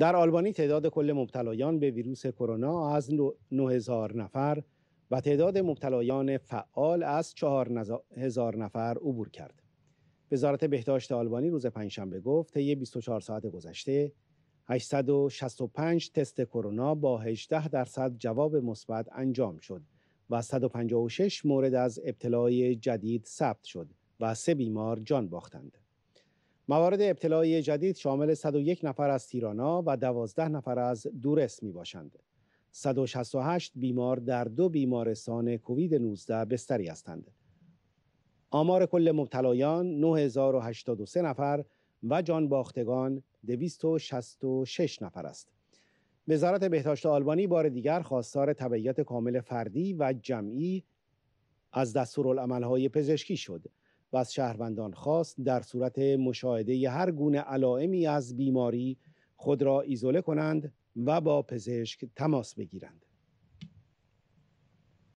در آلبانی تعداد کل مبتلایان به ویروس کرونا از 9000 نفر و تعداد مبتلایان فعال از 4000 نفر عبور کرد. وزارت بهداشت آلبانی روز پنجشنبه گفت طی 24 ساعت گذشته 865 تست کرونا با 18 درصد جواب مثبت انجام شد و 156 مورد از ابتلای جدید ثبت شد و سه بیمار جان باختند. موارد ابتلای جدید شامل 101 نفر از تیرانا و 12 نفر از دورس می باشند. 168 بیمار در دو بیمارستان کووید 19 بستری هستند. آمار کل مبتلایان 9083 نفر و جان باختگان 266 نفر است. وزارت بهداشت آلبانی بار دیگر خواستار تبعیت کامل فردی و جمعی از دستورالعملهای پزشکی شد. و از شهروندان خواست در صورت مشاهده هر گونه علائمی از بیماری خود را ایزوله کنند و با پزشک تماس بگیرند.